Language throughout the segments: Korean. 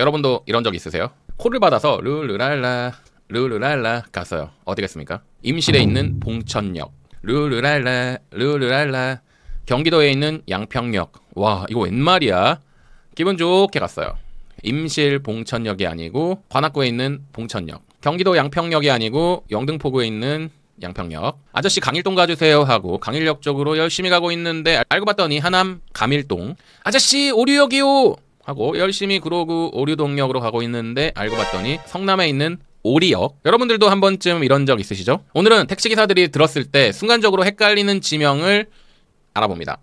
여러분도 이런 적 있으세요? 콜을 받아서 룰루랄라 룰루랄라 갔어요. 어디겠습니까? 임실에 있는 봉천역 룰루랄라 룰루랄라 경기도에 있는 양평역 와 이거 웬 말이야? 기분 좋게 갔어요. 임실 봉천역이 아니고 관악구에 있는 봉천역 경기도 양평역이 아니고 영등포구에 있는 양평역 아저씨 강일동 가주세요 하고 강일역 쪽으로 열심히 가고 있는데 알고 봤더니 하남 감일동 아저씨 오류역이요 하고 열심히 구로구 오류동역으로 가고 있는데 알고 봤더니 성남에 있는 오리역 여러분들도 한 번쯤 이런 적 있으시죠? 오늘은 택시기사들이 들었을 때 순간적으로 헷갈리는 지명을 알아봅니다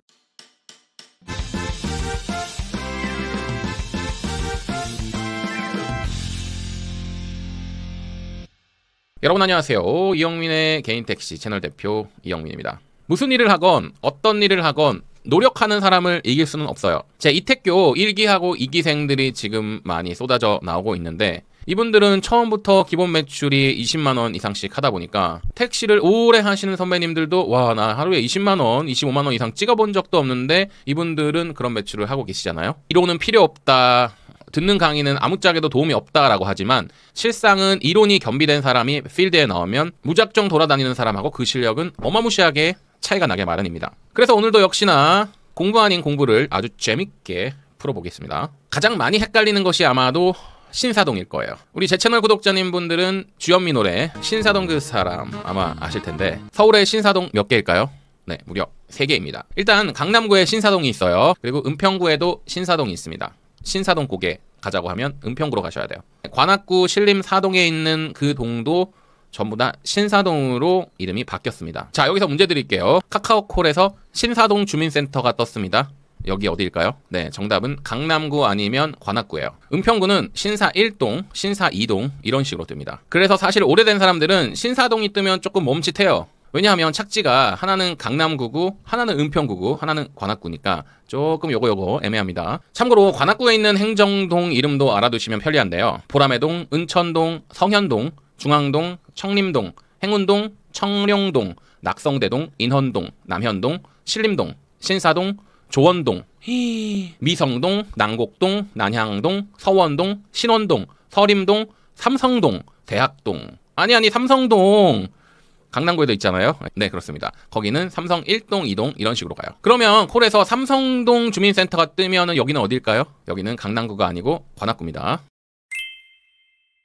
여러분 안녕하세요 이영민의 개인택시 채널 대표 이영민입니다 무슨 일을 하건 어떤 일을 하건 노력하는 사람을 이길 수는 없어요. 제이태교 1기하고 2기생들이 지금 많이 쏟아져 나오고 있는데 이분들은 처음부터 기본 매출이 20만원 이상씩 하다 보니까 택시를 오래 하시는 선배님들도 와 나 하루에 20만원 25만원 이상 찍어본 적도 없는데 이분들은 그런 매출을 하고 계시잖아요 이론은 필요 없다 듣는 강의는 아무짝에도 도움이 없다라고 하지만 실상은 이론이 겸비된 사람이 필드에 나오면 무작정 돌아다니는 사람하고 그 실력은 어마무시하게 차이가 나게 마련입니다. 그래서 오늘도 역시나 공부 아닌 공부를 아주 재밌게 풀어보겠습니다. 가장 많이 헷갈리는 것이 아마도 신사동일 거예요. 우리 제 채널 구독자님 분들은 주현미 노래 신사동 그 사람 아마 아실 텐데 서울의 신사동 몇 개일까요? 네, 무려 3개입니다. 일단 강남구에 신사동이 있어요. 그리고 은평구에도 신사동이 있습니다. 신사동 고개 가자고 하면 은평구로 가셔야 돼요. 관악구 신림 사동에 있는 그 동도 전부 다 신사동으로 이름이 바뀌었습니다. 자, 여기서 문제 드릴게요. 카카오콜에서 신사동 주민센터가 떴습니다. 여기 어디일까요? 네, 정답은 강남구 아니면 관악구예요. 은평구는 신사 1동, 신사 2동 이런 식으로 뜹니다. 그래서 사실 오래된 사람들은 신사동이 뜨면 조금 멈칫해요. 왜냐하면 착지가 하나는 강남구구, 하나는 은평구구, 하나는 관악구니까 조금 요거 요거 애매합니다. 참고로 관악구에 있는 행정동 이름도 알아두시면 편리한데요. 보라매동, 은천동, 성현동, 중앙동, 청림동, 행운동, 청룡동, 낙성대동, 인헌동, 남현동, 신림동, 신사동, 조원동, 미성동, 난곡동, 난향동, 서원동, 신원동, 서림동, 삼성동, 대학동. 아니 아니 삼성동. 강남구에도 있잖아요. 네, 그렇습니다. 거기는 삼성 1동, 2동 이런 식으로 가요. 그러면 콜에서 삼성동 주민센터가 뜨면은 여기는 어디일까요 여기는 강남구가 아니고 관악구입니다.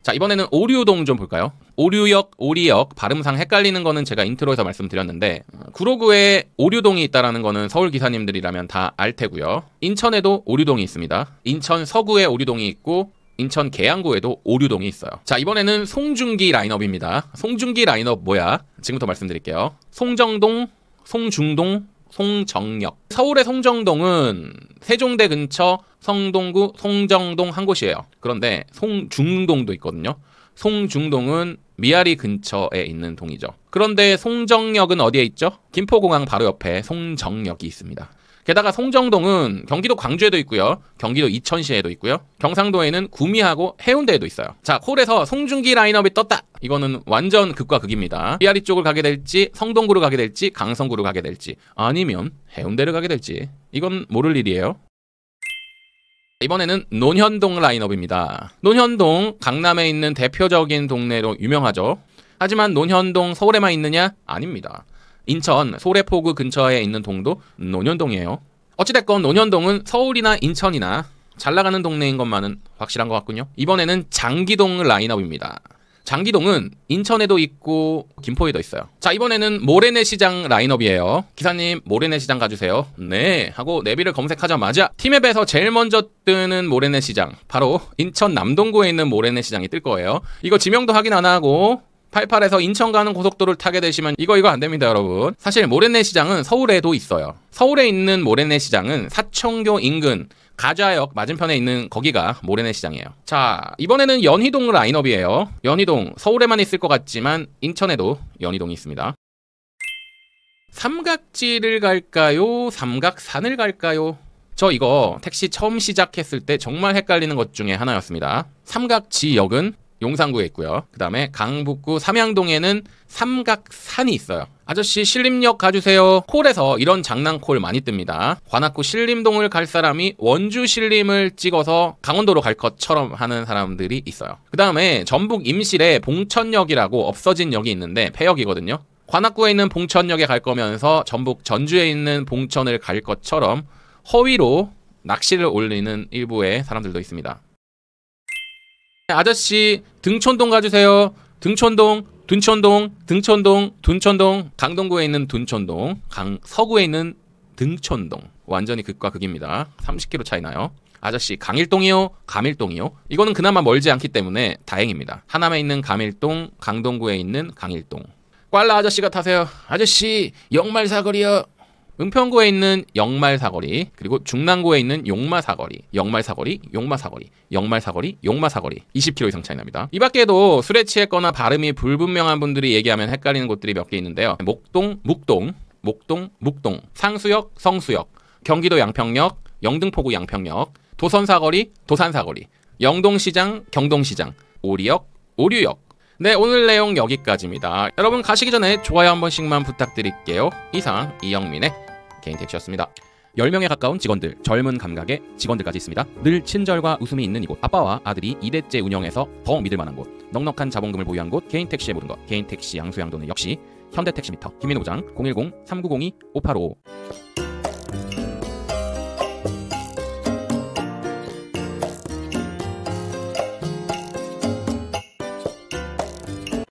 자 이번에는 오류동 좀 볼까요? 오류역, 오리역 발음상 헷갈리는 거는 제가 인트로에서 말씀드렸는데 구로구에 오류동이 있다라는 거는 서울 기사님들이라면 다 알 테고요. 인천에도 오류동이 있습니다. 인천 서구에 오류동이 있고 인천 계양구에도 오류동이 있어요. 자 이번에는 송중기 라인업입니다. 송중기 라인업 뭐야? 지금부터 말씀드릴게요. 송정동, 송중동, 송정역. 서울의 송정동은 세종대 근처 성동구 송정동 한 곳이에요. 그런데 송중동도 있거든요. 송중동은 미아리 근처에 있는 동이죠. 그런데 송정역은 어디에 있죠? 김포공항 바로 옆에 송정역이 있습니다. 게다가 송정동은 경기도 광주에도 있고요. 경기도 이천시에도 있고요. 경상도에는 구미하고 해운대에도 있어요. 자, 콜에서 송중기 라인업이 떴다. 이거는 완전 극과 극입니다. 삐아리 쪽을 가게 될지 성동구를 가게 될지 강성구를 가게 될지 아니면 해운대를 가게 될지 이건 모를 일이에요. 이번에는 논현동 라인업입니다. 논현동 강남에 있는 대표적인 동네로 유명하죠. 하지만 논현동 서울에만 있느냐? 아닙니다. 인천 소래포구 근처에 있는 동도 논현동이에요. 어찌됐건 논현동은 서울이나 인천이나 잘 나가는 동네인 것만은 확실한 것 같군요. 이번에는 장기동 라인업입니다. 장기동은 인천에도 있고 김포에도 있어요. 자 이번에는 모래내시장 라인업이에요. 기사님 모래내시장 가주세요. 네 하고 내비를 검색하자마자 팀앱에서 제일 먼저 뜨는 모래내시장 바로 인천 남동구에 있는 모래내시장이 뜰 거예요. 이거 지명도 확인 안 하고 88에서 인천 가는 고속도로를 타게 되시면 이거 이거 안 됩니다 여러분 사실 모래내 시장은 서울에도 있어요 서울에 있는 모래내 시장은 사천교 인근 가좌역 맞은편에 있는 거기가 모래내 시장이에요 자 이번에는 연희동 라인업이에요 연희동 서울에만 있을 것 같지만 인천에도 연희동이 있습니다 삼각지를 갈까요 삼각산을 갈까요 저 이거 택시 처음 시작했을 때 정말 헷갈리는 것 중에 하나였습니다. 삼각지역은 용산구에 있고요. 그 다음에 강북구 삼양동에는 삼각산이 있어요. 아저씨 신림역 가주세요. 콜에서 이런 장난콜 많이 뜹니다. 관악구 신림동을 갈 사람이 원주 신림을 찍어서 강원도로 갈 것처럼 하는 사람들이 있어요. 그 다음에 전북 임실에 봉천역이라고 없어진 역이 있는데 폐역이거든요. 관악구에 있는 봉천역에 갈 거면서 전북 전주에 있는 봉천을 갈 것처럼 허위로 낚시를 올리는 일부의 사람들도 있습니다. 네, 아저씨 등촌동 가주세요. 등촌동, 둔촌동, 등촌동, 둔촌동, 강동구에 있는 둔촌동, 강 서구에 있는 등촌동. 완전히 극과 극입니다. 30km 차이 나요. 아저씨 강일동이요? 감일동이요? 이거는 그나마 멀지 않기 때문에 다행입니다. 하남에 있는 감일동, 강동구에 있는 강일동. 꽐라 아저씨가 타세요. 아저씨, 영말사거리요. 은평구에 있는 영말 사거리, 그리고 중랑구에 있는 용마 사거리, 영말 사거리, 용마 사거리, 영말 사거리, 용마 사거리 20km 이상 차이 납니다. 이 밖에도 술에 취했거나 발음이 불분명한 분들이 얘기하면 헷갈리는 곳들이 몇 개 있는데요. 목동, 묵동, 목동, 묵동, 상수역, 성수역, 경기도 양평역, 영등포구 양평역, 도선사거리, 도산사거리, 영동시장, 경동시장, 오리역, 오류역. 네, 오늘 내용 여기까지입니다. 여러분 가시기 전에 좋아요 한 번씩만 부탁드릴게요. 이상 이영민의 개인 택시였습니다. 10명에 가까운 직원들, 젊은 감각의 직원들까지 있습니다. 늘 친절과 웃음이 있는 이곳, 아빠와 아들이 2대째 운영해서 더 믿을 만한 곳, 넉넉한 자본금을 보유한 곳, 개인 택시의 모든 것, 개인 택시 양수양도는 역시 현대택시미터, 김민호 장010-3902-5855